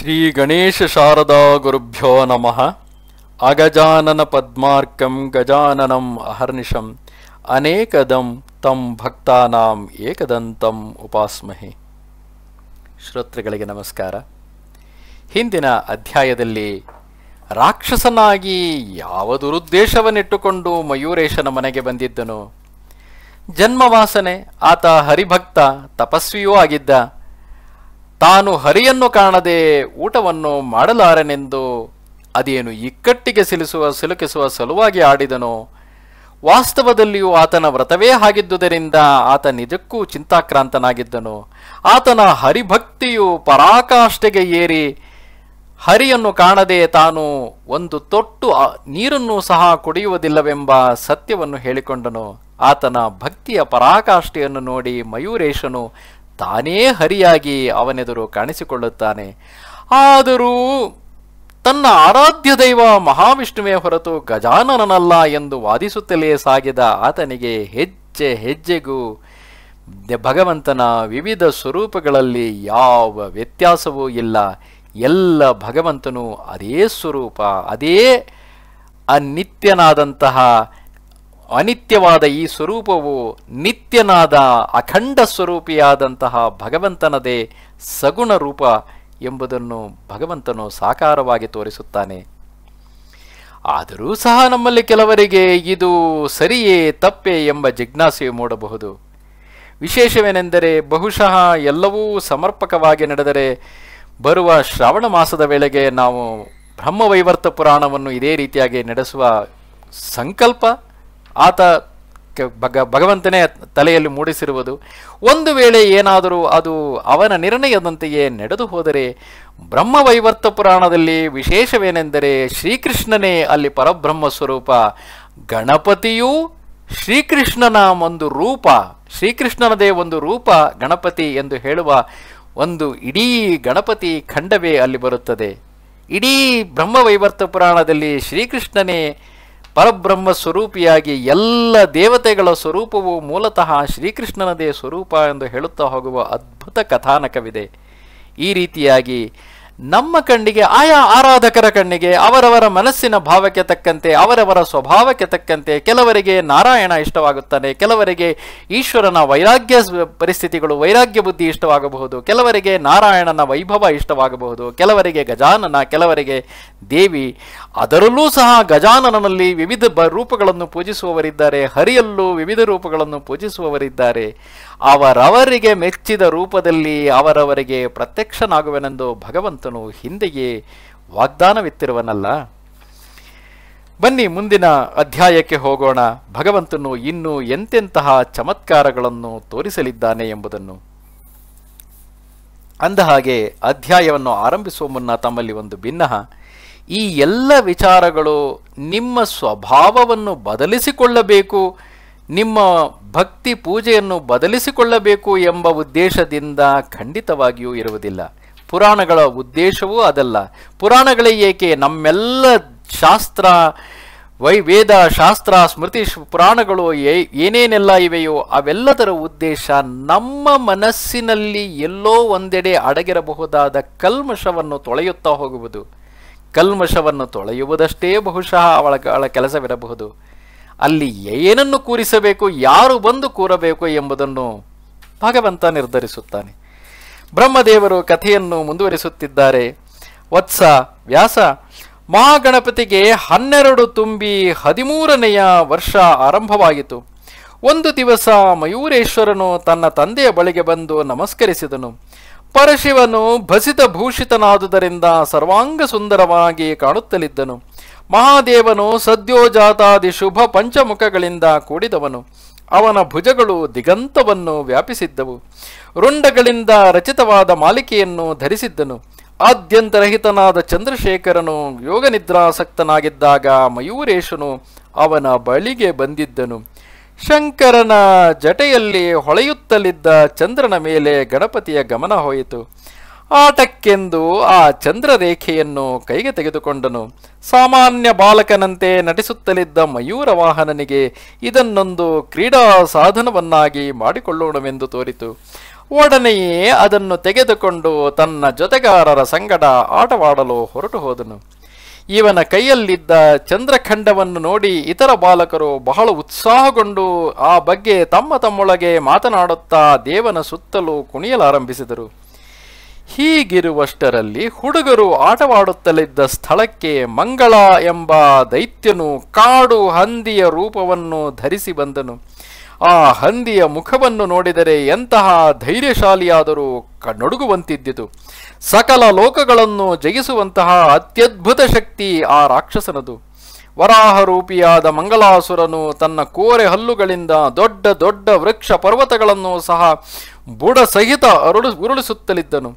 ಶ್ರೀ ಗಣೇಶ ಶಾರದಾ ಗುರುಭ್ಯೋ ನಮಃ ಅಗಜಾನನ ಪದ್ಮಾರ್ಕಂ ಗಜಾನನಂ ಅಹರ್ನಿಶಂ ಅನೇಕದಂ ತಂ ಭಕ್ತಾನಾಂ ಏಕದಂತಂ ಉಪಾಸ್ಮಹಿ ಶ್ರೋತೃಗಳಿಗೆ ನಮಸ್ಕಾರ ಹಿಂದಿನ ಅಧ್ಯಾಯದಲ್ಲಿ ರಾಕ್ಷಸನಾಗಿ ಯಾವ ದುರುದ್ದೇಶವನ್ನಿಟ್ಟುಕೊಂಡು ಮಯೂರೇಶನ ಮನೆಗೆ ಬಂದಿದ್ದನು ಜನ್ಮವಾಸನೆ ಆತ ಹರಿಭಕ್ತ ತಪಸ್ವಿಯೂ ಆಗಿದ್ದ ತಾನು ಹರಿಯನ್ನು ಕಾಣದೆ ಊಟವನ್ನು ಮಾಡಲಾರನೆಂದು ಅದೇನು ಇಕ್ಕಟ್ಟಿಗೆ ಸಿಲಿಸುವ ಸಿಲುಕಿಸುವ ಸಲುವಾಗಿ ಆಡಿದನೋ ವಾಸ್ತವದಲ್ಲಿಯೂ ಆತನ ವ್ರತವೇ ಆಗಿದ್ದುದರಿಂದ ಆತ ನಿಜಕ್ಕೂ ಚಿಂತಾಕ್ರಾಂತನಾಗಿದ್ದನು ಆತನ ಹರಿಭಕ್ತಿಯು ಪರಾಕಾಷ್ಠೆಗೆ ಏರಿ ಹರಿಯನ್ನು ಕಾಣದೆ ತಾನು ಒಂದು ತೊಟ್ಟು ನೀರನ್ನು ಸಹ ಕುಡಿಯುವುದಿಲ್ಲವೆಂಬ ಸತ್ಯವನ್ನು ಹೇಳಿಕೊಂಡನು ಆತನ ಭಕ್ತಿಯ ಪರಾಕಾಷ್ಠೆಯನ್ನು ನೋಡಿ ಮಯೂರೇಶನು ತಾನೇ ಹರಿಯಾಗಿ ಅವನೆದುರು ಕಾಣಿಸಿಕೊಳ್ಳುತ್ತಾನೆ ಆದರೂ ತನ್ನ ಆರಾಧ್ಯ ದೈವ ಮಹಾವಿಷ್ಣುವೇ ಹೊರತು ಗಜಾನನನಲ್ಲ ಎಂದು ವಾದಿಸುತ್ತಲೇ ಸಾಗಿದ ಆತನಿಗೆ ಹೆಜ್ಜೆ ಹೆಜ್ಜೆಗೂ ಭಗವಂತನ ವಿವಿಧ ಸ್ವರೂಪಗಳಲ್ಲಿ ಯಾವ ವ್ಯತ್ಯಾಸವೂ ಇಲ್ಲ ಎಲ್ಲ ಭಗವಂತನು ಅದೇ ಸ್ವರೂಪ ಅದೇ ಅನಿತ್ಯನಾದಂತಹ ಅನಿತ್ಯವಾದ ಈ ಸ್ವರೂಪವು ನಿತ್ಯನಾದ ಅಖಂಡ ಸ್ವರೂಪಿಯಾದಂತಹ ಭಗವಂತನದೇ ಸಗುಣ ರೂಪ ಎಂಬುದನ್ನು ಭಗವಂತನು ಸಾಕಾರವಾಗಿ ತೋರಿಸುತ್ತಾನೆ ಆದರೂ ಸಹ ನಮ್ಮಲ್ಲಿ ಕೆಲವರಿಗೆ ಇದು ಸರಿಯೇ ತಪ್ಪೆ ಎಂಬ ಜಿಜ್ಞಾಸೆಯು ಮೂಡಬಹುದು ವಿಶೇಷವೇನೆಂದರೆ ಬಹುಶಃ ಎಲ್ಲವೂ ಸಮರ್ಪಕವಾಗಿ ನಡೆದರೆ ಬರುವ ಶ್ರಾವಣ ಮಾಸದ ವೇಳೆಗೆ ನಾವು ಬ್ರಹ್ಮವೈವರ್ತ ಪುರಾಣವನ್ನು ಇದೇ ರೀತಿಯಾಗಿ ನಡೆಸುವ ಸಂಕಲ್ಪ ಆತ ಭಗ ಭಗವಂತನೇ ತಲೆಯಲ್ಲಿ ಮೂಡಿಸಿರುವುದು ಒಂದು ವೇಳೆ ಏನಾದರೂ ಅದು ಅವನ ನಿರ್ಣಯದಂತೆಯೇ ನಡೆದು ಹೋದರೆ ಬ್ರಹ್ಮವೈವರ್ತ ಪುರಾಣದಲ್ಲಿ ವಿಶೇಷವೇನೆಂದರೆ ಶ್ರೀಕೃಷ್ಣನೇ ಅಲ್ಲಿ ಪರಬ್ರಹ್ಮ ಸ್ವರೂಪ ಗಣಪತಿಯೂ ಶ್ರೀಕೃಷ್ಣನ ಒಂದು ರೂಪ ಶ್ರೀಕೃಷ್ಣನದೇ ಒಂದು ರೂಪ ಗಣಪತಿ ಎಂದು ಹೇಳುವ ಒಂದು ಇಡೀ ಗಣಪತಿ ಖಂಡವೇ ಅಲ್ಲಿ ಬರುತ್ತದೆ ಇಡೀ ಬ್ರಹ್ಮವೈವರ್ತ ಪುರಾಣದಲ್ಲಿ ಶ್ರೀಕೃಷ್ಣನೇ ಪರಬ್ರಹ್ಮ ಸ್ವರೂಪಿಯಾಗಿ ಎಲ್ಲ ದೇವತೆಗಳ ಸ್ವರೂಪವು ಮೂಲತಃ ಶ್ರೀಕೃಷ್ಣನದೇ ಸ್ವರೂಪ ಎಂದು ಹೇಳುತ್ತಾ ಹೋಗುವ ಅದ್ಭುತ ಕಥಾನಕವಿದೆ ಈ ರೀತಿಯಾಗಿ ನಮ್ಮ ಕಣ್ಣಿಗೆ ಆಯಾ ಆರಾಧಕರ ಕಣ್ಣಿಗೆ ಅವರವರ ಮನಸ್ಸಿನ ಭಾವಕ್ಕೆ ತಕ್ಕಂತೆ ಅವರವರ ಸ್ವಭಾವಕ್ಕೆ ತಕ್ಕಂತೆ ಕೆಲವರಿಗೆ ನಾರಾಯಣ ಇಷ್ಟವಾಗುತ್ತಾನೆ ಕೆಲವರಿಗೆ ಈಶ್ವರನ ವೈರಾಗ್ಯ ಪರಿಸ್ಥಿತಿಗಳು ವೈರಾಗ್ಯ ಬುದ್ಧಿ ಇಷ್ಟವಾಗಬಹುದು ಕೆಲವರಿಗೆ ನಾರಾಯಣನ ವೈಭವ ಇಷ್ಟವಾಗಬಹುದು ಕೆಲವರಿಗೆ ಗಜಾನನ ಕೆಲವರಿಗೆ ದೇವಿ ಅದರಲ್ಲೂ ಸಹ ಗಜಾನನಲ್ಲಿ ವಿವಿಧ ಬ ರೂಪಗಳನ್ನು ಪೂಜಿಸುವವರಿದ್ದಾರೆ ಹರಿಯಲ್ಲೂ ವಿವಿಧ ರೂಪಗಳನ್ನು ಪೂಜಿಸುವವರಿದ್ದಾರೆ ಅವರವರಿಗೆ ಮೆಚ್ಚಿದ ರೂಪದಲ್ಲಿ ಅವರವರಿಗೆ ಪ್ರತ್ಯಕ್ಷನಾಗುವೆನೆಂದು ಭಗವಂತನು ಹಿಂದೆಯೇ ವಾಗ್ದಾನವಿತ್ತಿರುವನಲ್ಲ ಬನ್ನಿ ಮುಂದಿನ ಅಧ್ಯಾಯಕ್ಕೆ ಹೋಗೋಣ ಭಗವಂತನು ಇನ್ನೂ ಎಂತೆಂತಹ ಚಮತ್ಕಾರಗಳನ್ನು ತೋರಿಸಲಿದ್ದಾನೆ ಎಂಬುದನ್ನು ಅಂದ ಹಾಗೆ ಅಧ್ಯಾಯವನ್ನು ಆರಂಭಿಸುವ ಮುನ್ನ ತಮ್ಮಲ್ಲಿ ಒಂದು ಭಿನ್ನಹ ಈ ಎಲ್ಲ ವಿಚಾರಗಳು ನಿಮ್ಮ ಸ್ವಭಾವವನ್ನು ಬದಲಿಸಿಕೊಳ್ಳಬೇಕು ನಿಮ್ಮ ಭಕ್ತಿ ಪೂಜೆಯನ್ನು ಬದಲಿಸಿಕೊಳ್ಳಬೇಕು ಎಂಬ ಉದ್ದೇಶದಿಂದ ಖಂಡಿತವಾಗಿಯೂ ಇರುವುದಿಲ್ಲ ಪುರಾಣಗಳ ಉದ್ದೇಶವೂ ಅದಲ್ಲ ಪುರಾಣಗಳೇ ಏಕೆ ನಮ್ಮೆಲ್ಲ ಶಾಸ್ತ್ರ ವೈ ಶಾಸ್ತ್ರ ಸ್ಮೃತಿ ಪುರಾಣಗಳು ಏನೇನೆಲ್ಲ ಇವೆಯೋ ಅವೆಲ್ಲದರ ಉದ್ದೇಶ ನಮ್ಮ ಮನಸ್ಸಿನಲ್ಲಿ ಎಲ್ಲೋ ಒಂದೆಡೆ ಅಡಗಿರಬಹುದಾದ ಕಲ್ಮಶವನ್ನು ತೊಳೆಯುತ್ತಾ ಹೋಗುವುದು ಕಲ್ಮಶವನ್ನು ತೊಳೆಯುವುದಷ್ಟೇ ಬಹುಶಃ ಅವಳ ಅವಳ ಕೆಲಸವಿರಬಹುದು ಅಲ್ಲಿ ಏನನ್ನು ಕೂರಿಸಬೇಕು ಯಾರು ಬಂದು ಕೂರಬೇಕು ಎಂಬುದನ್ನು ಭಗವಂತ ನಿರ್ಧರಿಸುತ್ತಾನೆ ಬ್ರಹ್ಮದೇವರು ಕಥೆಯನ್ನು ಮುಂದುವರಿಸುತ್ತಿದ್ದಾರೆ ವತ್ಸ ವ್ಯಾಸ ಮಹಾಗಣಪತಿಗೆ ಹನ್ನೆರಡು ತುಂಬಿ ಹದಿಮೂರನೆಯ ವರ್ಷ ಆರಂಭವಾಯಿತು ಒಂದು ದಿವಸ ಮಯೂರೇಶ್ವರನು ತನ್ನ ತಂದೆಯ ಬಳಿಗೆ ಬಂದು ನಮಸ್ಕರಿಸಿದನು ಪರಶಿವನು ಭಸಿತ ಭೂಷಿತನಾದುದರಿಂದ ಸರ್ವಾಂಗ ಸುಂದರವಾಗಿ ಕಾಣುತ್ತಲಿದ್ದನು ಮಹಾದೇವನು ಸದ್ಯೋಜಾತಾದಿ ಶುಭ ಪಂಚಮುಖಗಳಿಂದ ಕೂಡಿದವನು ಅವನ ಭುಜಗಳು ದಿಗಂತವನ್ನು ವ್ಯಾಪಿಸಿದ್ದವು ರುಂಡಗಳಿಂದ ರಚಿತವಾದ ಮಾಲಿಕೆಯನ್ನು ಧರಿಸಿದ್ದನು ಆದ್ಯಂತರಹಿತನಾದ ಚಂದ್ರಶೇಖರನು ಯೋಗನಿದ್ರಾಸಕ್ತನಾಗಿದ್ದಾಗ ಮಯೂರೇಶನು ಅವನ ಬಳಿಗೆ ಬಂದಿದ್ದನು ಶಂಕರನ ಜಟೆಯಲ್ಲಿ ಹೊಳೆಯುತ್ತಲಿದ್ದ ಚಂದ್ರನ ಮೇಲೆ ಗಣಪತಿಯ ಗಮನ ಹೋಯಿತು ಆಟಕ್ಕೆಂದು ಆ ಚಂದ್ರರೇಖೆಯನ್ನು ಕೈಗೆ ತೆಗೆದುಕೊಂಡನು ಸಾಮಾನ್ಯ ಬಾಲಕನಂತೆ ನಟಿಸುತ್ತಲಿದ್ದ ಮಯೂರ ವಾಹನನಿಗೆ ಇದನ್ನೊಂದು ಕ್ರೀಡಾ ಸಾಧನವನ್ನಾಗಿ ಮಾಡಿಕೊಳ್ಳೋಣವೆಂದು ತೋರಿತು ಒಡನೆಯೇ ಅದನ್ನು ತೆಗೆದುಕೊಂಡು ತನ್ನ ಜೊತೆಗಾರರ ಸಂಗಡ ಆಟವಾಡಲು ಹೊರಟು ಹೋದನು ಇವನ ಕೈಯಲ್ಲಿದ್ದ ಚಂದ್ರಖಂಡವನ್ನು ನೋಡಿ ಇತರ ಬಾಲಕರು ಬಹಳ ಉತ್ಸಾಹಗೊಂಡು ಆ ಬಗ್ಗೆ ತಮ್ಮ ತಮ್ಮೊಳಗೆ ಮಾತನಾಡುತ್ತಾ ದೇವನ ಸುತ್ತಲೂ ಕುಣಿಯಲಾರಂಭಿಸಿದರು ಹೀಗಿರುವಷ್ಟರಲ್ಲಿ ಹುಡುಗರು ಆಟವಾಡುತ್ತಲಿದ್ದ ಸ್ಥಳಕ್ಕೆ ಮಂಗಳ ಎಂಬ ದೈತ್ಯನು ಕಾಡು ಹಂದಿಯ ರೂಪವನ್ನು ಧರಿಸಿ ಬಂದನು ಆ ಹಂದಿಯ ಮುಖವನ್ನು ನೋಡಿದರೆ ಎಂತಹ ಧೈರ್ಯಶಾಲಿಯಾದರೂ ಕಣ್ಣೊಡುಗುವಂತಿದ್ದಿತು ಸಕಲ ಲೋಕಗಳನ್ನು ಜಯಿಸುವಂತಹ ಅತ್ಯದ್ಭುತ ಶಕ್ತಿ ಆ ರಾಕ್ಷಸನದು ವರಾಹರೂಪಿಯಾದ ಮಂಗಲಾಸುರನು ತನ್ನ ಕೋರೆ ಹಲ್ಲುಗಳಿಂದ ದೊಡ್ಡ ದೊಡ್ಡ ವೃಕ್ಷ ಪರ್ವತಗಳನ್ನು ಸಹ ಬುಡ ಸಹಿತ ಅರುಳು ಉರುಳಿಸುತ್ತಲಿದ್ದನು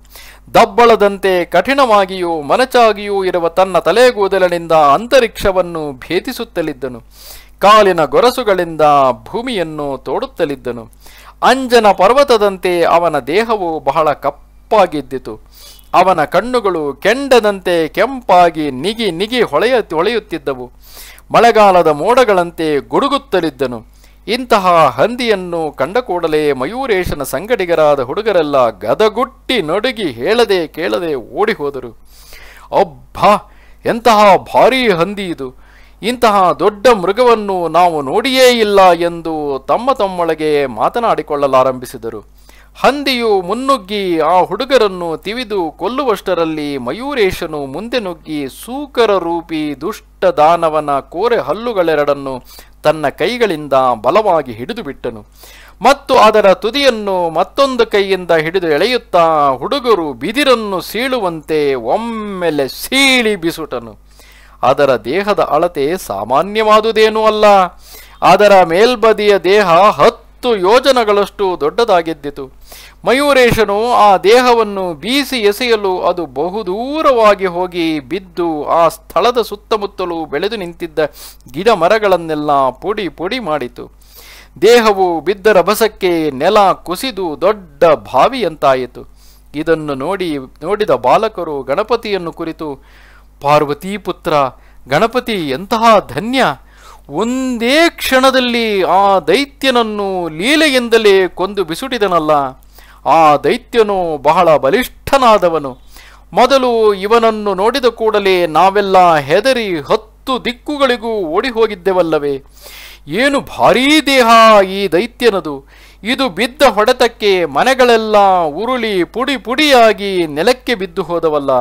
ದಬ್ಬಳದಂತೆ ಕಠಿಣವಾಗಿಯೂ ಮನಚಾಗಿಯೂ ಇರುವ ತನ್ನ ತಲೆಗೂದಲಿನಿಂದ ಅಂತರಿಕ್ಷವನ್ನು ಭೇದಿಸುತ್ತಲಿದ್ದನು ಕಾಲಿನ ಗೊರಸುಗಳಿಂದ ಭೂಮಿಯನ್ನು ತೋಡುತ್ತಲಿದ್ದನು ಅಂಜನ ಪರ್ವತದಂತೆ ಅವನ ದೇಹವು ಬಹಳ ಕಪ್ಪಾಗಿದ್ದಿತು ಅವನ ಕಣ್ಣುಗಳು ಕೆಂಡದಂತೆ ಕೆಂಪಾಗಿ ನಿಗಿ ನಿಗಿ ಹೊಳೆಯ ಹೊಳೆಯುತ್ತಿದ್ದವು ಮಳೆಗಾಲದ ಮೋಡಗಳಂತೆ ಗುಡುಗುತ್ತಲಿದ್ದನು ಇಂತಹ ಹಂದಿಯನ್ನು ಕಂಡ ಕೂಡಲೇ ಮಯೂರೇಶನ ಸಂಗಡಿಗರಾದ ಹುಡುಗರೆಲ್ಲ ಗದಗುಟ್ಟಿ ನಡುಗಿ ಹೇಳದೆ ಕೇಳದೆ ಓಡಿ ಹೋದರು ಅಬ್ಬಾ ಎಂತಹ ಭಾರೀ ಹಂದಿ ಇದು ಇಂತಹ ದೊಡ್ಡ ಮೃಗವನ್ನು ನಾವು ನೋಡಿಯೇ ಇಲ್ಲ ಎಂದು ತಮ್ಮ ತಮ್ಮೊಳಗೆ ಮಾತನಾಡಿಕೊಳ್ಳಲಾರಂಭಿಸಿದರು ಹಂದಿಯು ಮುನ್ನುಗ್ಗಿ ಆ ಹುಡುಗರನ್ನು ತಿವಿದು ಕೊಲ್ಲುವಷ್ಟರಲ್ಲಿ ಮಯೂರೇಶನು ಮುಂದೆ ನುಗ್ಗಿ ಸೂಕರ ರೂಪಿ ದುಷ್ಟ ದಾನವನ ಕೋರೆ ಹಲ್ಲುಗಳೆರಡನ್ನು ತನ್ನ ಕೈಗಳಿಂದ ಬಲವಾಗಿ ಹಿಡಿದುಬಿಟ್ಟನು ಮತ್ತು ಅದರ ತುದಿಯನ್ನು ಮತ್ತೊಂದು ಕೈಯಿಂದ ಹಿಡಿದು ಎಳೆಯುತ್ತಾ ಹುಡುಗರು ಬಿದಿರನ್ನು ಸೀಳುವಂತೆ ಒಮ್ಮೆಲೆ ಸೀಳಿ ಬಿಸುಟನು ಅದರ ದೇಹದ ಅಳತೆ ಸಾಮಾನ್ಯವಾದುದೇನೂ ಅಲ್ಲ ಅದರ ಮೇಲ್ಬದಿಯ ದೇಹ ಹತ್ತು ಯೋಜನಗಳಷ್ಟು ದೊಡ್ಡದಾಗಿದ್ದಿತು ಮಯೂರೇಶನು ಆ ದೇಹವನ್ನು ಬೀಸಿ ಎಸೆಯಲು ಅದು ಬಹುದೂರವಾಗಿ ಹೋಗಿ ಬಿದ್ದು ಆ ಸ್ಥಳದ ಸುತ್ತಮುತ್ತಲು ಬೆಳೆದು ನಿಂತಿದ್ದ ಗಿಡ ಮರಗಳನ್ನೆಲ್ಲ ಪುಡಿ ಪುಡಿ ಮಾಡಿತು ದೇಹವು ಬಿದ್ದ ರಭಸಕ್ಕೆ ನೆಲ ಕುಸಿದು ದೊಡ್ಡ ಬಾವಿಯಂತಾಯಿತು ಇದನ್ನು ನೋಡಿ ನೋಡಿದ ಬಾಲಕರು ಗಣಪತಿಯನ್ನು ಕುರಿತು ಪಾರ್ವತಿ ಪುತ್ರ ಗಣಪತಿ ಎಂತಹ ಧನ್ಯ ಒಂದೇ ಕ್ಷಣದಲ್ಲಿ ಆ ದೈತ್ಯನನ್ನು ಲೀಲೆಯಿಂದಲೇ ಕೊಂದು ಬಿಸುಟಿದನಲ್ಲ ಆ ದೈತ್ಯನು ಬಹಳ ಬಲಿಷ್ಠನಾದವನು ಮೊದಲು ಇವನನ್ನು ನೋಡಿದ ಕೂಡಲೇ ನಾವೆಲ್ಲ ಹೆದರಿ ಹತ್ತು ದಿಕ್ಕುಗಳಿಗೂ ಓಡಿ ಹೋಗಿದ್ದೆವಲ್ಲವೇ ಏನು ಭಾರೀ ದೇಹ ಈ ದೈತ್ಯನದು ಇದು ಬಿದ್ದ ಹೊಡೆತಕ್ಕೆ ಮನೆಗಳೆಲ್ಲ ಉರುಳಿ ಪುಡಿ ಪುಡಿಯಾಗಿ ನೆಲಕ್ಕೆ ಬಿದ್ದು ಹೋದವಲ್ಲ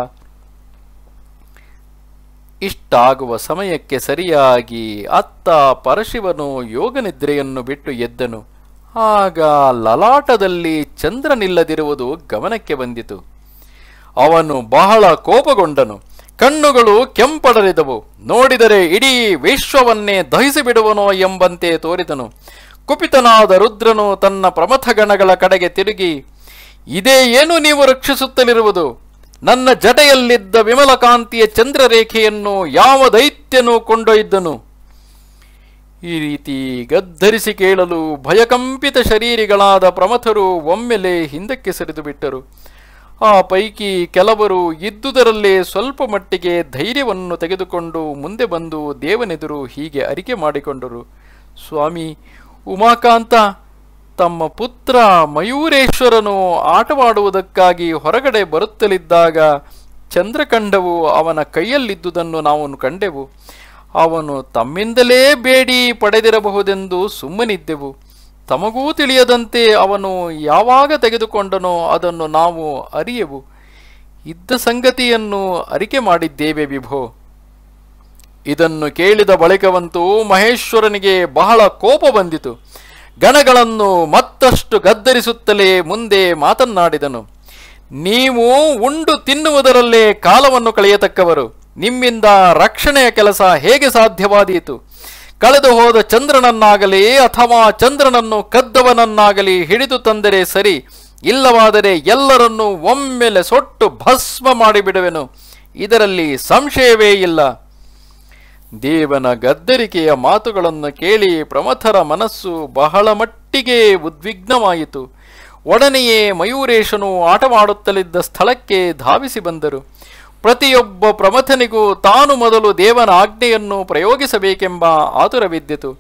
ಇಷ್ಟಾಗುವ ಸಮಯಕ್ಕೆ ಸರಿಯಾಗಿ ಅತ್ತ ಪರಶಿವನು ಯೋಗನಿದ್ರೆಯನ್ನು ಬಿಟ್ಟು ಎದ್ದನು ಆಗ ಲಲಾಟದಲ್ಲಿ ಚಂದ್ರನಿಲ್ಲದಿರುವುದು ಗಮನಕ್ಕೆ ಬಂದಿತು ಅವನು ಬಹಳ ಕೋಪಗೊಂಡನು ಕಣ್ಣುಗಳು ಕೆಂಪಡರಿದವು ನೋಡಿದರೆ ಇಡೀ ವಿಶ್ವವನ್ನೇ ದಹಿಸಿಬಿಡುವನೋ ಎಂಬಂತೆ ತೋರಿದನು ಕುಪಿತನಾದ ರುದ್ರನು ತನ್ನ ಪ್ರಮಥಗಣಗಳ ಕಡೆಗೆ ತಿರುಗಿ ಇದೇ ಏನು ನೀವು ರಕ್ಷಿಸುತ್ತಲಿರುವುದು ನನ್ನ ಜಡೆಯಲ್ಲಿದ್ದ ವಿಮಲಕಾಂತಿಯ ಚಂದ್ರರೇಖೆಯನ್ನು ಯಾವ ದೈತ್ಯನೂ ಕೊಂಡೊಯ್ದನು ಈ ರೀತಿ ಗದ್ದರಿಸಿ ಕೇಳಲು ಭಯಕಂಪಿತ ಶರೀರಿಗಳಾದ ಪ್ರಮಥರು ಒಮ್ಮೆಲೆ ಹಿಂದಕ್ಕೆ ಸರಿದು ಬಿಟ್ಟರು ಆ ಪೈಕಿ ಕೆಲವರು ಇದ್ದುದರಲ್ಲೇ ಸ್ವಲ್ಪ ಮಟ್ಟಿಗೆ ಧೈರ್ಯವನ್ನು ತೆಗೆದುಕೊಂಡು ಮುಂದೆ ಬಂದು ದೇವನೆದುರು ಹೀಗೆ ಅರಿಕೆ ಮಾಡಿಕೊಂಡರು ಸ್ವಾಮಿ ಉಮಾಕಾಂತ ತಮ್ಮ ಪುತ್ರ ಮಯೂರೇಶ್ವರನು ಆಟವಾಡುವುದಕ್ಕಾಗಿ ಹೊರಗಡೆ ಬರುತ್ತಲಿದ್ದಾಗ ಚಂದ್ರಖಂಡವು ಅವನ ಕೈಯಲ್ಲಿದ್ದುದನ್ನು ನಾವು ಕಂಡೆವು ಅವನು ತಮ್ಮಿಂದಲೇ ಬೇಡಿ ಪಡೆದಿರಬಹುದೆಂದು ಸುಮ್ಮನಿದ್ದೆವು ತಮಗೂ ತಿಳಿಯದಂತೆ ಅವನು ಯಾವಾಗ ತೆಗೆದುಕೊಂಡನೋ ಅದನ್ನು ನಾವು ಅರಿಯೆವು ಇದ್ದ ಸಂಗತಿಯನ್ನು ಅರಿಕೆ ಮಾಡಿದ್ದೇವೆ ವಿಭೋ ಇದನ್ನು ಕೇಳಿದ ಬಳಿಕವಂತೂ ಮಹೇಶ್ವರನಿಗೆ ಬಹಳ ಕೋಪ ಬಂದಿತು ಗಣಗಳನ್ನು ಮತ್ತಷ್ಟು ಗದ್ದರಿಸುತ್ತಲೇ ಮುಂದೆ ಮಾತನ್ನಾಡಿದನು ನೀವು ಉಂಡು ತಿನ್ನುವುದರಲ್ಲೇ ಕಾಲವನ್ನು ಕಳೆಯತಕ್ಕವರು ನಿಮ್ಮಿಂದ ರಕ್ಷಣೆಯ ಕೆಲಸ ಹೇಗೆ ಸಾಧ್ಯವಾದೀತು ಕಳೆದು ಹೋದ ಚಂದ್ರನನ್ನಾಗಲಿ ಅಥವಾ ಚಂದ್ರನನ್ನು ಕದ್ದವನನ್ನಾಗಲಿ ಹಿಡಿದು ತಂದರೆ ಸರಿ ಇಲ್ಲವಾದರೆ ಎಲ್ಲರನ್ನೂ ಒಮ್ಮೆಲೆ ಸೊಟ್ಟು ಭಸ್ಮ ಮಾಡಿಬಿಡುವೆನು ಇದರಲ್ಲಿ ಸಂಶಯವೇ ಇಲ್ಲ ದೇವನ ಗದ್ದರಿಕೆಯ ಮಾತುಗಳನ್ನು ಕೇಳಿ ಪ್ರಮಥರ ಮನಸ್ಸು ಬಹಳ ಮಟ್ಟಿಗೆ ಉದ್ವಿಗ್ನವಾಯಿತು ಒಡನೆಯೇ ಮಯೂರೇಶನು ಆಟವಾಡುತ್ತಲಿದ್ದ ಸ್ಥಳಕ್ಕೆ ಧಾವಿಸಿ ಬಂದರು ಪ್ರತಿಯೊಬ್ಬ ಪ್ರಮಥನಿಗೂ ತಾನು ಮೊದಲು ದೇವನ ಆಜ್ಞೆಯನ್ನು ಪ್ರಯೋಗಿಸಬೇಕೆಂಬ ಆತುರವಿದ್ದಿತು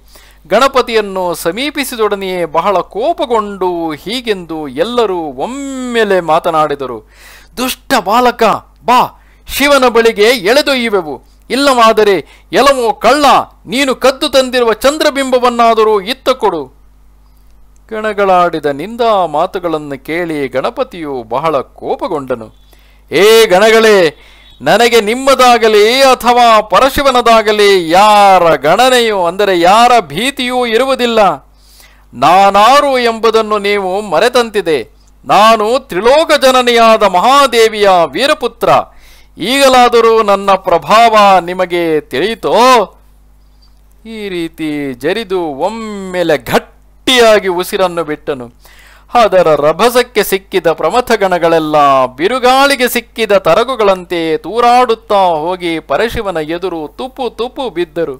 ಗಣಪತಿಯನ್ನು ಸಮೀಪಿಸಿದೊಡನೆಯೇ ಬಹಳ ಕೋಪಗೊಂಡು ಹೀಗೆಂದು ಎಲ್ಲರೂ ಒಮ್ಮೆಲೆ ಮಾತನಾಡಿದರು ದುಷ್ಟ ಬಾಲಕ ಬಾ ಶಿವನ ಬಳಿಗೆ ಎಳೆದೊಯ್ಯುವೆವು ಇಲ್ಲವಾದರೆ ಎಲವೋ ಕಳ್ಳ ನೀನು ಕದ್ದು ತಂದಿರುವ ಚಂದ್ರಬಿಂಬವನ್ನಾದರೂ ಇತ್ತ ಕೊಡು ಗಣಗಳಾಡಿದ ನಿಂದಾ ಮಾತುಗಳನ್ನು ಕೇಳಿ ಗಣಪತಿಯು ಬಹಳ ಕೋಪಗೊಂಡನು ಏ ಗಣಗಳೇ ನನಗೆ ನಿಮ್ಮದಾಗಲಿ ಅಥವಾ ಪರಶಿವನದಾಗಲಿ ಯಾರ ಗಣನೆಯೂ ಅಂದರೆ ಯಾರ ಭೀತಿಯೂ ಇರುವುದಿಲ್ಲ ನಾನಾರು ಎಂಬುದನ್ನು ನೀವು ಮರೆತಂತಿದೆ ನಾನು ತ್ರಿಲೋಕ ಜನನಿಯಾದ ಮಹಾದೇವಿಯ ವೀರಪುತ್ರ ಈಗಲಾದರೂ ನನ್ನ ಪ್ರಭಾವ ನಿಮಗೆ ತಿಳಿಯಿತೋ ಈ ರೀತಿ ಜರಿದು ಒಮ್ಮೆಲೆ ಗಟ್ಟಿಯಾಗಿ ಉಸಿರನ್ನು ಬಿಟ್ಟನು ಅದರ ರಭಸಕ್ಕೆ ಸಿಕ್ಕಿದ ಪ್ರಮಥಗಣಗಳೆಲ್ಲ ಬಿರುಗಾಳಿಗೆ ಸಿಕ್ಕಿದ ತರಗುಗಳಂತೆ ತೂರಾಡುತ್ತಾ ಹೋಗಿ ಪರಶಿವನ ಎದುರು ತುಪ್ಪು ತುಪ್ಪು ಬಿದ್ದರು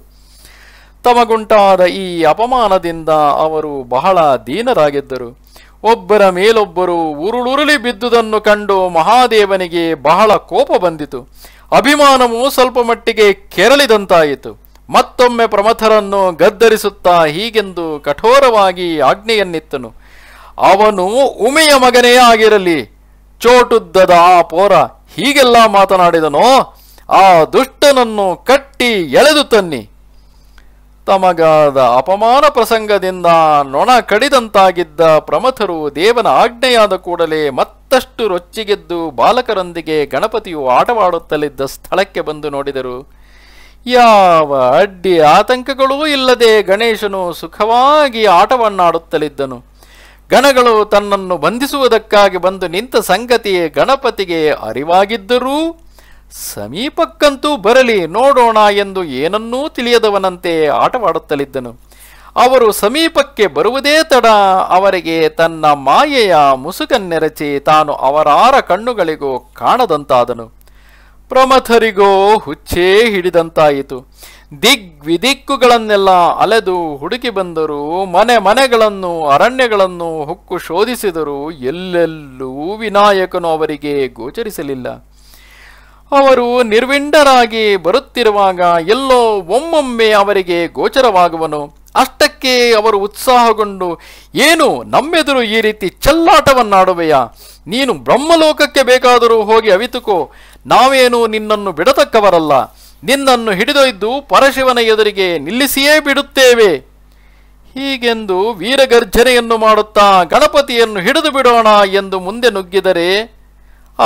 ತಮಗುಂಟಾದ ಈ ಅಪಮಾನದಿಂದ ಅವರು ಬಹಳ ದೀನರಾಗಿದ್ದರು ಒಬ್ಬರ ಮೇಲೊಬ್ಬರು ಉರುಳುರುಳಿ ಬಿದ್ದುದನ್ನು ಕಂಡು ಮಹಾದೇವನಿಗೆ ಬಹಳ ಕೋಪ ಬಂದಿತು ಅಭಿಮಾನವು ಸ್ವಲ್ಪ ಮಟ್ಟಿಗೆ ಕೆರಳಿದಂತಾಯಿತು ಮತ್ತೊಮ್ಮೆ ಪ್ರಮಥರನ್ನು ಗದ್ದರಿಸುತ್ತಾ ಹೀಗೆಂದು ಕಠೋರವಾಗಿ ಆಜ್ಞೆಯನ್ನಿತ್ತನು ಅವನು ಉಮೆಯ ಮಗನೇ ಆಗಿರಲಿ ಚೋಟುದ್ದದ ಆ ಪೋರ ಹೀಗೆಲ್ಲ ಮಾತನಾಡಿದನೋ ಆ ದುಷ್ಟನನ್ನು ಕಟ್ಟಿ ಎಳೆದು ತನ್ನಿ ತಮಗಾದ ಅಪಮಾನ ಪ್ರಸಂಗದಿಂದ ನೊಣ ಕಡಿದಂತಾಗಿದ್ದ ಪ್ರಮಥರು ದೇವನ ಆಜ್ಞೆಯಾದ ಕೂಡಲೇ ಮತ್ತಷ್ಟು ರೊಚ್ಚಿಗೆದ್ದು ಬಾಲಕರೊಂದಿಗೆ ಗಣಪತಿಯು ಆಟವಾಡುತ್ತಲಿದ್ದ ಸ್ಥಳಕ್ಕೆ ಬಂದು ನೋಡಿದರು ಯಾವ ಅಡ್ಡಿ ಆತಂಕಗಳೂ ಇಲ್ಲದೆ ಗಣೇಶನು ಸುಖವಾಗಿ ಆಟವನ್ನಾಡುತ್ತಲಿದ್ದನು ಗಣಗಳು ತನ್ನನ್ನು ಬಂಧಿಸುವುದಕ್ಕಾಗಿ ಬಂದು ನಿಂತ ಸಂಗತಿಯೇ ಗಣಪತಿಗೆ ಅರಿವಾಗಿದ್ದರೂ ಸಮೀಪಕ್ಕಂತೂ ಬರಲಿ ನೋಡೋಣ ಎಂದು ಏನನ್ನೂ ತಿಳಿಯದವನಂತೆ ಆಟವಾಡುತ್ತಲಿದ್ದನು ಅವರು ಸಮೀಪಕ್ಕೆ ಬರುವುದೇ ತಡ ಅವರಿಗೆ ತನ್ನ ಮಾಯೆಯ ಮುಸುಕನ್ನೆರಚಿ ತಾನು ಅವರಾರ ಕಣ್ಣುಗಳಿಗೂ ಕಾಣದಂತಾದನು ಪ್ರಮಥರಿಗೋ ಹುಚ್ಚೇ ಹಿಡಿದಂತಾಯಿತು ದಿಗ್ವಿದಿಕ್ಕುಗಳನ್ನೆಲ್ಲ ಅಲೆದು ಹುಡುಕಿ ಬಂದರು ಮನೆ ಮನೆಗಳನ್ನು ಅರಣ್ಯಗಳನ್ನು ಹುಕ್ಕು ಶೋಧಿಸಿದರು ಎಲ್ಲೆಲ್ಲೂ ವಿನಾಯಕನು ಅವರಿಗೆ ಗೋಚರಿಸಲಿಲ್ಲ ಅವರು ನಿರ್ವಿಂಡರಾಗಿ ಬರುತ್ತಿರುವಾಗ ಎಲ್ಲೋ ಒಮ್ಮೊಮ್ಮೆ ಅವರಿಗೆ ಗೋಚರವಾಗುವನು ಅಷ್ಟಕ್ಕೆ ಅವರು ಉತ್ಸಾಹಗೊಂಡು ಏನು ನಮ್ಮೆದುರು ಈ ರೀತಿ ಚೆಲ್ಲಾಟವನ್ನಾಡುವೆಯಾ ನೀನು ಬ್ರಹ್ಮಲೋಕಕ್ಕೆ ಬೇಕಾದರೂ ಹೋಗಿ ಅವಿತುಕೋ ನಾವೇನು ನಿನ್ನನ್ನು ಬಿಡತಕ್ಕವರಲ್ಲ ನಿನ್ನನ್ನು ಹಿಡಿದೊಯ್ದು ಪರಶಿವನ ಎದುರಿಗೆ ನಿಲ್ಲಿಸಿಯೇ ಬಿಡುತ್ತೇವೆ ಹೀಗೆಂದು ವೀರಗರ್ಜನೆಯನ್ನು ಮಾಡುತ್ತಾ ಗಣಪತಿಯನ್ನು ಹಿಡಿದು ಬಿಡೋಣ ಎಂದು ಮುಂದೆ ನುಗ್ಗಿದರೆ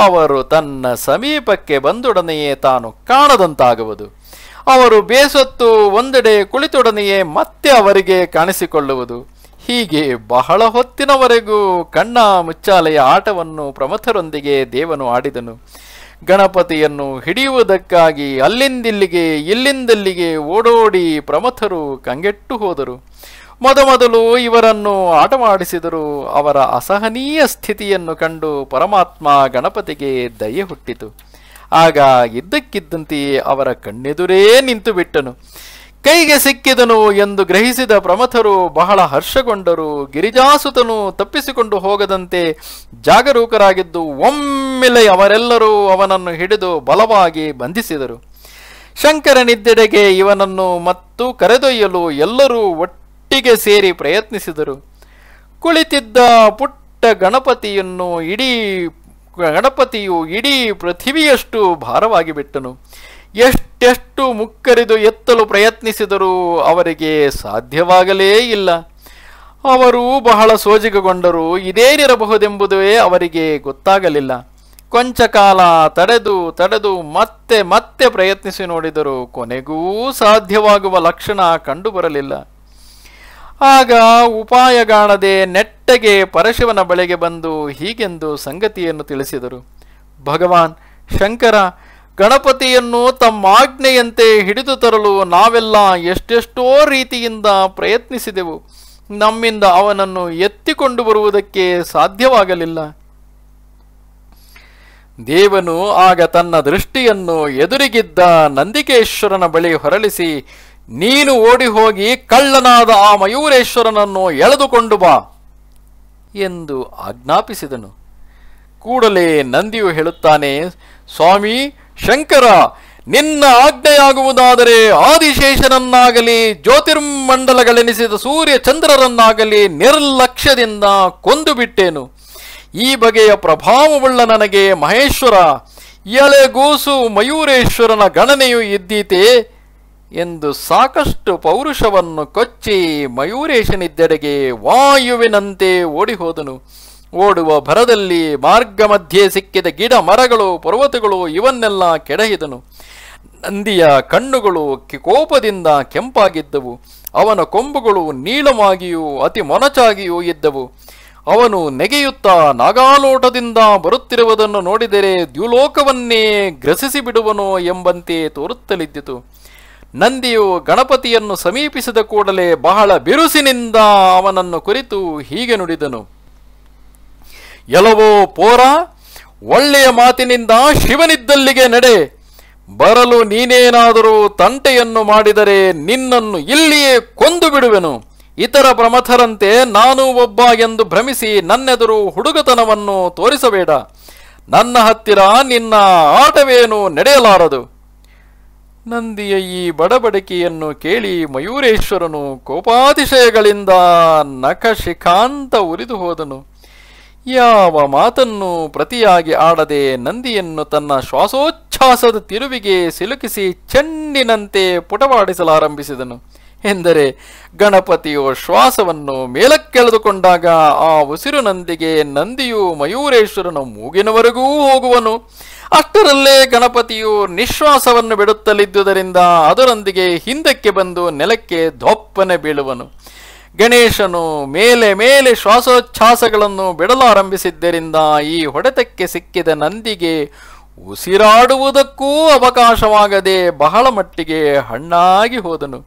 ಅವರು ತನ್ನ ಸಮೀಪಕ್ಕೆ ಬಂದೊಡನೆಯೇ ತಾನು ಕಾಣದಂತಾಗುವುದು ಅವರು ಬೇಸತ್ತು ಒಂದೆಡೆ ಕುಳಿತೊಡನೆಯೇ ಮತ್ತೆ ಅವರಿಗೆ ಕಾಣಿಸಿಕೊಳ್ಳುವುದು ಹೀಗೆ ಬಹಳ ಹೊತ್ತಿನವರೆಗೂ ಕಣ್ಣ ಮುಚ್ಚಾಲೆಯ ಆಟವನ್ನು ಪ್ರಮಥರೊಂದಿಗೆ ದೇವನು ಆಡಿದನು ಗಣಪತಿಯನ್ನು ಹಿಡಿಯುವುದಕ್ಕಾಗಿ ಅಲ್ಲಿಂದಿಲ್ಲಿಗೆ ಇಲ್ಲಿಂದಲ್ಲಿಗೆ ಓಡೋಡಿ ಪ್ರಮಥರು ಕಂಗೆಟ್ಟು ಹೋದರು ಮೊದಮೊದಲು ಇವರನ್ನು ಆಟವಾಡಿಸಿದರು ಅವರ ಅಸಹನೀಯ ಸ್ಥಿತಿಯನ್ನು ಕಂಡು ಪರಮಾತ್ಮ ಗಣಪತಿಗೆ ದಯೆ ಹುಟ್ಟಿತು ಆಗ ಇದ್ದಕ್ಕಿದ್ದಂತೆಯೇ ಅವರ ಕಣ್ಣೆದುರೇ ನಿಂತು ಬಿಟ್ಟನು ಕೈಗೆ ಸಿಕ್ಕಿದನು ಎಂದು ಗ್ರಹಿಸಿದ ಪ್ರಮಥರು ಬಹಳ ಹರ್ಷಗೊಂಡರು ಗಿರಿಜಾಸುತನು ತಪ್ಪಿಸಿಕೊಂಡು ಹೋಗದಂತೆ ಜಾಗರೂಕರಾಗಿದ್ದು ಒಮ್ಮೆಲೆ ಅವರೆಲ್ಲರೂ ಅವನನ್ನು ಹಿಡಿದು ಬಲವಾಗಿ ಬಂಧಿಸಿದರು ಶಂಕರನಿದ್ದೆಡೆಗೆ ಇವನನ್ನು ಮತ್ತು ಕರೆದೊಯ್ಯಲು ಎಲ್ಲರೂ ಒಟ್ಟು ಒಟ್ಟಿಗೆ ಸೇರಿ ಪ್ರಯತ್ನಿಸಿದರು ಕುಳಿತಿದ್ದ ಪುಟ್ಟ ಗಣಪತಿಯನ್ನು ಇಡೀ ಗಣಪತಿಯು ಇಡೀ ಪೃಥಿವಿಯಷ್ಟು ಭಾರವಾಗಿ ಬಿಟ್ಟನು ಎಷ್ಟೆಷ್ಟು ಮುಕ್ಕರಿದು ಎತ್ತಲು ಪ್ರಯತ್ನಿಸಿದರೂ ಅವರಿಗೆ ಸಾಧ್ಯವಾಗಲೇ ಇಲ್ಲ ಅವರು ಬಹಳ ಸೋಜಿಗಗೊಂಡರು ಇದೇನಿರಬಹುದೆಂಬುದೇ ಅವರಿಗೆ ಗೊತ್ತಾಗಲಿಲ್ಲ ಕೊಂಚ ಕಾಲ ತಡೆದು ತಡೆದು ಮತ್ತೆ ಮತ್ತೆ ಪ್ರಯತ್ನಿಸಿ ನೋಡಿದರು ಕೊನೆಗೂ ಸಾಧ್ಯವಾಗುವ ಲಕ್ಷಣ ಕಂಡುಬರಲಿಲ್ಲ ಆಗ ಉಪಾಯಗಾಣದೆ ನೆಟ್ಟಗೆ ಪರಶಿವನ ಬಳಿಗೆ ಬಂದು ಹೀಗೆಂದು ಸಂಗತಿಯನ್ನು ತಿಳಿಸಿದರು ಭಗವಾನ್ ಶಂಕರ ಗಣಪತಿಯನ್ನು ತಮ್ಮ ಆಜ್ಞೆಯಂತೆ ಹಿಡಿದು ತರಲು ನಾವೆಲ್ಲ ಎಷ್ಟೆಷ್ಟೋ ರೀತಿಯಿಂದ ಪ್ರಯತ್ನಿಸಿದೆವು ನಮ್ಮಿಂದ ಅವನನ್ನು ಎತ್ತಿಕೊಂಡು ಬರುವುದಕ್ಕೆ ಸಾಧ್ಯವಾಗಲಿಲ್ಲ ದೇವನು ಆಗ ತನ್ನ ದೃಷ್ಟಿಯನ್ನು ಎದುರಿಗಿದ್ದ ನಂದಿಕೇಶ್ವರನ ಬಳಿ ಹೊರಳಿಸಿ ನೀನು ಓಡಿ ಹೋಗಿ ಕಳ್ಳನಾದ ಆ ಮಯೂರೇಶ್ವರನನ್ನು ಎಳೆದುಕೊಂಡು ಬಾ ಎಂದು ಆಜ್ಞಾಪಿಸಿದನು ಕೂಡಲೇ ನಂದಿಯು ಹೇಳುತ್ತಾನೆ ಸ್ವಾಮಿ ಶಂಕರ ನಿನ್ನ ಆಜ್ಞೆಯಾಗುವುದಾದರೆ ಆದಿಶೇಷನನ್ನಾಗಲಿ ಜ್ಯೋತಿರ್ಮಂಡಲಗಳೆನಿಸಿದ ಸೂರ್ಯ ಚಂದ್ರರನ್ನಾಗಲಿ ನಿರ್ಲಕ್ಷ್ಯದಿಂದ ಕೊಂದು ಬಿಟ್ಟೇನು ಈ ಬಗೆಯ ಪ್ರಭಾವವುಳ್ಳ ನನಗೆ ಮಹೇಶ್ವರ ಎಳೆಗೂಸು ಮಯೂರೇಶ್ವರನ ಗಣನೆಯು ಇದ್ದೀತೆ ಎಂದು ಸಾಕಷ್ಟು ಪೌರುಷವನ್ನು ಕೊಚ್ಚಿ ಮಯೂರೇಶನಿದ್ದೆಡೆಗೆ ವಾಯುವಿನಂತೆ ಓಡಿಹೋದನು ಓಡುವ ಭರದಲ್ಲಿ ಮಾರ್ಗ ಮಧ್ಯೆ ಸಿಕ್ಕಿದ ಗಿಡ ಮರಗಳು ಪರ್ವತಗಳು ಇವನ್ನೆಲ್ಲ ಕೆಡಹಿದನು ನಂದಿಯ ಕಣ್ಣುಗಳು ಕೋಪದಿಂದ ಕೆಂಪಾಗಿದ್ದವು ಅವನ ಕೊಂಬುಗಳು ನೀಳವಾಗಿಯೂ ಅತಿ ಮೊನಚಾಗಿಯೂ ಇದ್ದವು ಅವನು ನೆಗೆಯುತ್ತಾ ನಾಗಾಲೋಟದಿಂದ ಬರುತ್ತಿರುವುದನ್ನು ನೋಡಿದರೆ ದ್ಯುಲೋಕವನ್ನೇ ಗ್ರಸಿಸಿ ಎಂಬಂತೆ ತೋರುತ್ತಲಿದ್ದಿತು ನಂದಿಯು ಗಣಪತಿಯನ್ನು ಸಮೀಪಿಸಿದ ಕೂಡಲೇ ಬಹಳ ಬಿರುಸಿನಿಂದ ಅವನನ್ನು ಕುರಿತು ಹೀಗೆ ನುಡಿದನು ಎಲವೋ ಪೋರ ಒಳ್ಳೆಯ ಮಾತಿನಿಂದ ಶಿವನಿದ್ದಲ್ಲಿಗೆ ನಡೆ ಬರಲು ನೀನೇನಾದರೂ ತಂಟೆಯನ್ನು ಮಾಡಿದರೆ ನಿನ್ನನ್ನು ಇಲ್ಲಿಯೇ ಕೊಂದು ಬಿಡುವೆನು ಇತರ ಪ್ರಮಥರಂತೆ ನಾನು ಒಬ್ಬ ಎಂದು ಭ್ರಮಿಸಿ ನನ್ನೆದುರು ಹುಡುಗತನವನ್ನು ತೋರಿಸಬೇಡ ನನ್ನ ಹತ್ತಿರ ನಿನ್ನ ಆಟವೇನು ನಡೆಯಲಾರದು ನಂದಿಯ ಈ ಬಡಬಡಿಕೆಯನ್ನು ಕೇಳಿ ಮಯೂರೇಶ್ವರನು ಕೋಪಾತಿಶಯಗಳಿಂದ ಶಿಖಾಂತ ಉರಿದು ಹೋದನು ಯಾವ ಮಾತನ್ನು ಪ್ರತಿಯಾಗಿ ಆಡದೆ ನಂದಿಯನ್ನು ತನ್ನ ಶ್ವಾಸೋಚ್ಛಾಸದ ತಿರುವಿಗೆ ಸಿಲುಕಿಸಿ ಚೆಂಡಿನಂತೆ ಪುಟವಾಡಿಸಲಾರಂಭಿಸಿದನು ಎಂದರೆ ಗಣಪತಿಯು ಶ್ವಾಸವನ್ನು ಮೇಲಕ್ಕೆಳೆದುಕೊಂಡಾಗ ಆ ಉಸಿರು ನಂದಿಗೆ ನಂದಿಯು ಮಯೂರೇಶ್ವರನು ಮೂಗಿನವರೆಗೂ ಹೋಗುವನು ಅಷ್ಟರಲ್ಲೇ ಗಣಪತಿಯು ನಿಶ್ವಾಸವನ್ನು ಬಿಡುತ್ತಲಿದ್ದುದರಿಂದ ಅದರೊಂದಿಗೆ ಹಿಂದಕ್ಕೆ ಬಂದು ನೆಲಕ್ಕೆ ಧೊಪ್ಪನೆ ಬೀಳುವನು ಗಣೇಶನು ಮೇಲೆ ಮೇಲೆ ಶ್ವಾಸೋಚ್ಛ್ವಾಸಗಳನ್ನು ಬಿಡಲಾರಂಭಿಸಿದ್ದರಿಂದ ಈ ಹೊಡೆತಕ್ಕೆ ಸಿಕ್ಕಿದ ನಂದಿಗೆ ಉಸಿರಾಡುವುದಕ್ಕೂ ಅವಕಾಶವಾಗದೆ ಬಹಳ ಮಟ್ಟಿಗೆ ಹಣ್ಣಾಗಿ ಹೋದನು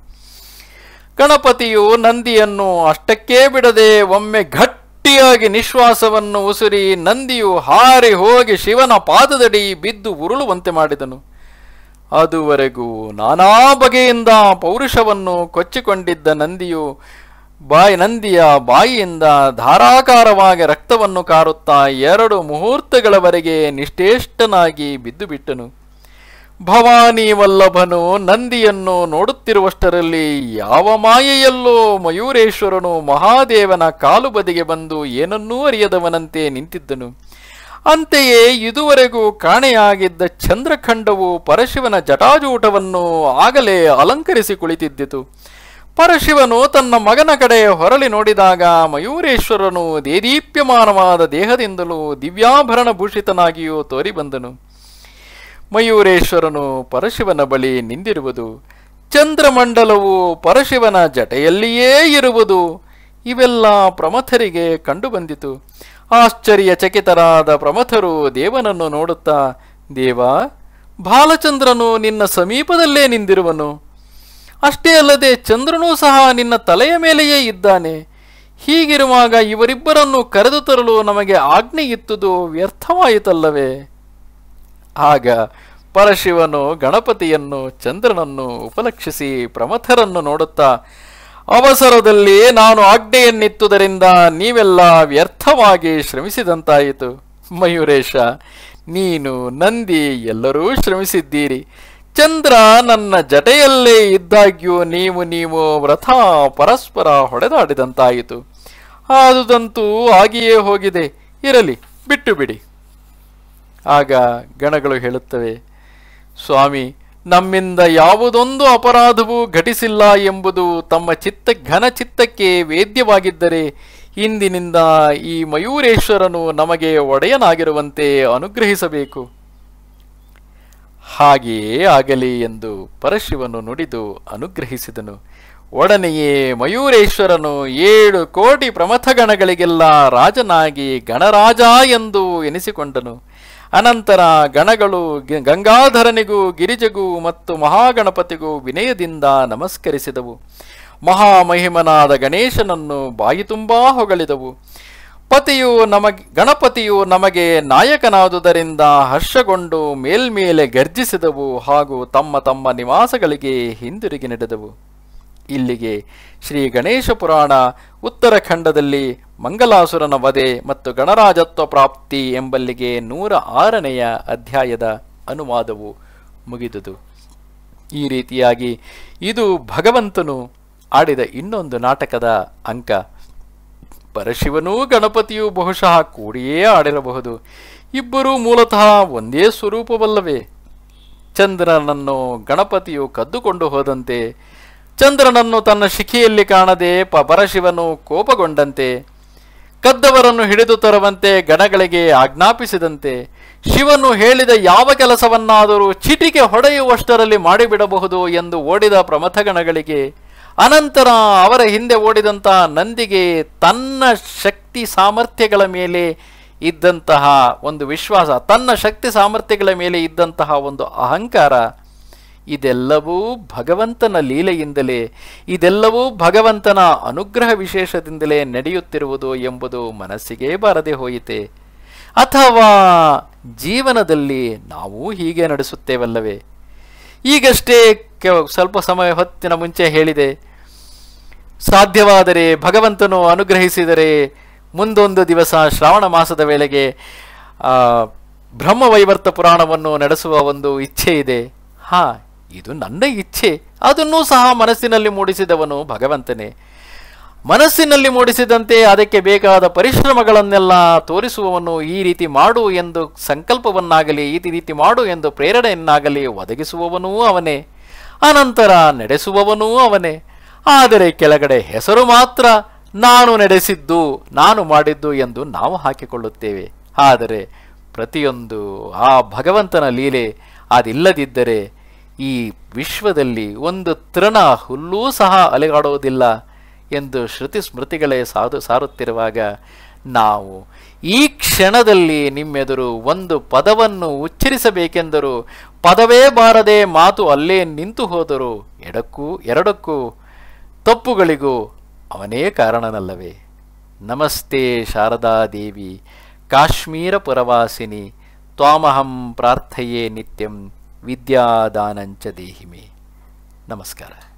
ಗಣಪತಿಯು ನಂದಿಯನ್ನು ಅಷ್ಟಕ್ಕೇ ಬಿಡದೆ ಒಮ್ಮೆ ಘಟ್ ಗಟ್ಟಿಯಾಗಿ ನಿಶ್ವಾಸವನ್ನು ಉಸಿರಿ ನಂದಿಯು ಹಾರಿ ಹೋಗಿ ಶಿವನ ಪಾದದಡಿ ಬಿದ್ದು ಉರುಳುವಂತೆ ಮಾಡಿದನು ಅದುವರೆಗೂ ನಾನಾ ಬಗೆಯಿಂದ ಪೌರುಷವನ್ನು ಕೊಚ್ಚಿಕೊಂಡಿದ್ದ ನಂದಿಯು ಬಾಯಿ ನಂದಿಯ ಬಾಯಿಯಿಂದ ಧಾರಾಕಾರವಾಗಿ ರಕ್ತವನ್ನು ಕಾರುತ್ತಾ ಎರಡು ಮುಹೂರ್ತಗಳವರೆಗೆ ನಿಷ್ಠೇಷ್ಟನಾಗಿ ಬಿದ್ದುಬಿಟ್ಟನು ಭವಾನಿ ವಲ್ಲಭನು ನಂದಿಯನ್ನು ನೋಡುತ್ತಿರುವಷ್ಟರಲ್ಲಿ ಯಾವ ಮಾಯೆಯಲ್ಲೋ ಮಯೂರೇಶ್ವರನು ಮಹಾದೇವನ ಕಾಲು ಬದಿಗೆ ಬಂದು ಏನನ್ನೂ ಅರಿಯದವನಂತೆ ನಿಂತಿದ್ದನು ಅಂತೆಯೇ ಇದುವರೆಗೂ ಕಾಣೆಯಾಗಿದ್ದ ಚಂದ್ರಖಂಡವು ಪರಶಿವನ ಜಟಾಜೂಟವನ್ನು ಆಗಲೇ ಅಲಂಕರಿಸಿ ಕುಳಿತಿದ್ದಿತು ಪರಶಿವನು ತನ್ನ ಮಗನ ಕಡೆ ಹೊರಳಿ ನೋಡಿದಾಗ ಮಯೂರೇಶ್ವರನು ದೇದೀಪ್ಯಮಾನವಾದ ದೇಹದಿಂದಲೂ ದಿವ್ಯಾಭರಣ ಭೂಷಿತನಾಗಿಯೂ ತೋರಿಬಂದನು ಮಯೂರೇಶ್ವರನು ಪರಶಿವನ ಬಳಿ ನಿಂದಿರುವುದು ಚಂದ್ರಮಂಡಲವು ಪರಶಿವನ ಜಟೆಯಲ್ಲಿಯೇ ಇರುವುದು ಇವೆಲ್ಲ ಪ್ರಮಥರಿಗೆ ಕಂಡುಬಂದಿತು ಆಶ್ಚರ್ಯಚಕಿತರಾದ ಪ್ರಮಥರು ದೇವನನ್ನು ನೋಡುತ್ತಾ ದೇವ ಬಾಲಚಂದ್ರನು ನಿನ್ನ ಸಮೀಪದಲ್ಲೇ ನಿಂದಿರುವನು ಅಷ್ಟೇ ಅಲ್ಲದೆ ಚಂದ್ರನೂ ಸಹ ನಿನ್ನ ತಲೆಯ ಮೇಲೆಯೇ ಇದ್ದಾನೆ ಹೀಗಿರುವಾಗ ಇವರಿಬ್ಬರನ್ನು ಕರೆದು ತರಲು ನಮಗೆ ಆಜ್ಞೆ ಇತ್ತುದು ವ್ಯರ್ಥವಾಯಿತಲ್ಲವೇ ಆಗ ಪರಶಿವನು ಗಣಪತಿಯನ್ನು ಚಂದ್ರನನ್ನು ಉಪಲಕ್ಷಿಸಿ ಪ್ರಮಥರನ್ನು ನೋಡುತ್ತಾ ಅವಸರದಲ್ಲಿ ನಾನು ಆಜ್ಞೆಯನ್ನಿತ್ತುದರಿಂದ ನೀವೆಲ್ಲ ವ್ಯರ್ಥವಾಗಿ ಶ್ರಮಿಸಿದಂತಾಯಿತು ಮಯೂರೇಶ ನೀನು ನಂದಿ ಎಲ್ಲರೂ ಶ್ರಮಿಸಿದ್ದೀರಿ ಚಂದ್ರ ನನ್ನ ಜಟೆಯಲ್ಲೇ ಇದ್ದಾಗ್ಯೂ ನೀವು ನೀವು ವ್ರತ ಪರಸ್ಪರ ಹೊಡೆದಾಡಿದಂತಾಯಿತು ಆದುದಂತೂ ಆಗಿಯೇ ಹೋಗಿದೆ ಇರಲಿ ಬಿಟ್ಟು ಬಿಡಿ ಆಗ ಗಣಗಳು ಹೇಳುತ್ತವೆ ಸ್ವಾಮಿ ನಮ್ಮಿಂದ ಯಾವುದೊಂದು ಅಪರಾಧವೂ ಘಟಿಸಿಲ್ಲ ಎಂಬುದು ತಮ್ಮ ಚಿತ್ತ ಘನ ಚಿತ್ತಕ್ಕೆ ವೇದ್ಯವಾಗಿದ್ದರೆ ಇಂದಿನಿಂದ ಈ ಮಯೂರೇಶ್ವರನು ನಮಗೆ ಒಡೆಯನಾಗಿರುವಂತೆ ಅನುಗ್ರಹಿಸಬೇಕು ಹಾಗೆಯೇ ಆಗಲಿ ಎಂದು ಪರಶಿವನು ನುಡಿದು ಅನುಗ್ರಹಿಸಿದನು ಒಡನೆಯೇ ಮಯೂರೇಶ್ವರನು ಏಳು ಕೋಟಿ ಪ್ರಮಥಗಣಗಳಿಗೆಲ್ಲ ರಾಜನಾಗಿ ಗಣರಾಜ ಎಂದು ಎನಿಸಿಕೊಂಡನು ಅನಂತರ ಗಣಗಳು ಗಂಗಾಧರನಿಗೂ ಗಿರಿಜೆಗೂ ಮತ್ತು ಮಹಾಗಣಪತಿಗೂ ವಿನಯದಿಂದ ನಮಸ್ಕರಿಸಿದವು ಮಹಾಮಹಿಮನಾದ ಗಣೇಶನನ್ನು ಬಾಯಿ ತುಂಬಾ ಹೊಗಳಿದವು ಪತಿಯು ನಮಗೆ ಗಣಪತಿಯು ನಮಗೆ ನಾಯಕನಾದುದರಿಂದ ಹರ್ಷಗೊಂಡು ಮೇಲ್ಮೇಲೆ ಗರ್ಜಿಸಿದವು ಹಾಗೂ ತಮ್ಮ ತಮ್ಮ ನಿವಾಸಗಳಿಗೆ ಹಿಂದಿರುಗಿ ನಡೆದವು ಇಲ್ಲಿಗೆ ಶ್ರೀ ಗಣೇಶ ಪುರಾಣ ಉತ್ತರಖಂಡದಲ್ಲಿ ಮಂಗಲಾಸುರನ ವಧೆ ಮತ್ತು ಗಣರಾಜತ್ವ ಪ್ರಾಪ್ತಿ ಎಂಬಲ್ಲಿಗೆ ನೂರ ಆರನೆಯ ಅಧ್ಯಾಯದ ಅನುವಾದವು ಮುಗಿದುದು ಈ ರೀತಿಯಾಗಿ ಇದು ಭಗವಂತನು ಆಡಿದ ಇನ್ನೊಂದು ನಾಟಕದ ಅಂಕ ಪರಶಿವನೂ ಗಣಪತಿಯೂ ಬಹುಶಃ ಕೂಡಿಯೇ ಆಡಿರಬಹುದು ಇಬ್ಬರೂ ಮೂಲತಃ ಒಂದೇ ಸ್ವರೂಪವಲ್ಲವೇ ಚಂದ್ರನನ್ನು ಗಣಪತಿಯು ಕದ್ದುಕೊಂಡು ಹೋದಂತೆ ಚಂದ್ರನನ್ನು ತನ್ನ ಶಿಖಿಯಲ್ಲಿ ಕಾಣದೆ ಪರಶಿವನು ಕೋಪಗೊಂಡಂತೆ ಕದ್ದವರನ್ನು ಹಿಡಿದು ತರುವಂತೆ ಗಣಗಳಿಗೆ ಆಜ್ಞಾಪಿಸಿದಂತೆ ಶಿವನು ಹೇಳಿದ ಯಾವ ಕೆಲಸವನ್ನಾದರೂ ಚಿಟಿಕೆ ಹೊಡೆಯುವಷ್ಟರಲ್ಲಿ ಮಾಡಿಬಿಡಬಹುದು ಎಂದು ಓಡಿದ ಪ್ರಮಥಗಣಗಳಿಗೆ ಅನಂತರ ಅವರ ಹಿಂದೆ ಓಡಿದಂತಹ ನಂದಿಗೆ ತನ್ನ ಶಕ್ತಿ ಸಾಮರ್ಥ್ಯಗಳ ಮೇಲೆ ಇದ್ದಂತಹ ಒಂದು ವಿಶ್ವಾಸ ತನ್ನ ಶಕ್ತಿ ಸಾಮರ್ಥ್ಯಗಳ ಮೇಲೆ ಇದ್ದಂತಹ ಒಂದು ಅಹಂಕಾರ ಇದೆಲ್ಲವೂ ಭಗವಂತನ ಲೀಲೆಯಿಂದಲೇ ಇದೆಲ್ಲವೂ ಭಗವಂತನ ಅನುಗ್ರಹ ವಿಶೇಷದಿಂದಲೇ ನಡೆಯುತ್ತಿರುವುದು ಎಂಬುದು ಮನಸ್ಸಿಗೆ ಬಾರದೆ ಹೋಯಿತೆ ಅಥವಾ ಜೀವನದಲ್ಲಿ ನಾವು ಹೀಗೆ ನಡೆಸುತ್ತೇವಲ್ಲವೇ ಈಗಷ್ಟೇ ಸ್ವಲ್ಪ ಸಮಯ ಹೊತ್ತಿನ ಮುಂಚೆ ಹೇಳಿದೆ ಸಾಧ್ಯವಾದರೆ ಭಗವಂತನು ಅನುಗ್ರಹಿಸಿದರೆ ಮುಂದೊಂದು ದಿವಸ ಶ್ರಾವಣ ಮಾಸದ ವೇಳೆಗೆ ಬ್ರಹ್ಮವೈವರ್ತ ಪುರಾಣವನ್ನು ನಡೆಸುವ ಒಂದು ಇಚ್ಛೆ ಇದೆ ಹಾ ಇದು ನನ್ನ ಇಚ್ಛೆ ಅದನ್ನೂ ಸಹ ಮನಸ್ಸಿನಲ್ಲಿ ಮೂಡಿಸಿದವನು ಭಗವಂತನೇ ಮನಸ್ಸಿನಲ್ಲಿ ಮೂಡಿಸಿದಂತೆ ಅದಕ್ಕೆ ಬೇಕಾದ ಪರಿಶ್ರಮಗಳನ್ನೆಲ್ಲ ತೋರಿಸುವವನು ಈ ರೀತಿ ಮಾಡು ಎಂದು ಸಂಕಲ್ಪವನ್ನಾಗಲಿ ಈ ರೀತಿ ಮಾಡು ಎಂದು ಪ್ರೇರಣೆಯನ್ನಾಗಲಿ ಒದಗಿಸುವವನೂ ಅವನೇ ಅನಂತರ ನಡೆಸುವವನೂ ಅವನೇ ಆದರೆ ಕೆಳಗಡೆ ಹೆಸರು ಮಾತ್ರ ನಾನು ನಡೆಸಿದ್ದು ನಾನು ಮಾಡಿದ್ದು ಎಂದು ನಾವು ಹಾಕಿಕೊಳ್ಳುತ್ತೇವೆ ಆದರೆ ಪ್ರತಿಯೊಂದು ಆ ಭಗವಂತನ ಲೀಲೆ ಅದಿಲ್ಲದಿದ್ದರೆ ಈ ವಿಶ್ವದಲ್ಲಿ ಒಂದು ತೃಣ ಹುಲ್ಲೂ ಸಹ ಅಲೆಗಾಡುವುದಿಲ್ಲ ಎಂದು ಶ್ರುತಿ ಸ್ಮೃತಿಗಳೇ ಸಾಧು ಸಾರುತ್ತಿರುವಾಗ ನಾವು ಈ ಕ್ಷಣದಲ್ಲಿ ನಿಮ್ಮೆದುರು ಒಂದು ಪದವನ್ನು ಉಚ್ಚರಿಸಬೇಕೆಂದರೂ ಪದವೇ ಬಾರದೆ ಮಾತು ಅಲ್ಲೇ ನಿಂತು ಹೋದರು ಎಡಕ್ಕೂ ಎರಡಕ್ಕೂ ತಪ್ಪುಗಳಿಗೂ ಅವನೇ ಕಾರಣನಲ್ಲವೇ ನಮಸ್ತೆ ಶಾರದಾ ದೇವಿ ಕಾಶ್ಮೀರ ಪುರವಾಸಿನಿ ತ್ವಾಮಹಂ ಪ್ರಾರ್ಥೆಯೇ ನಿತ್ಯಂ विद्यादान च देहि मे नमस्कार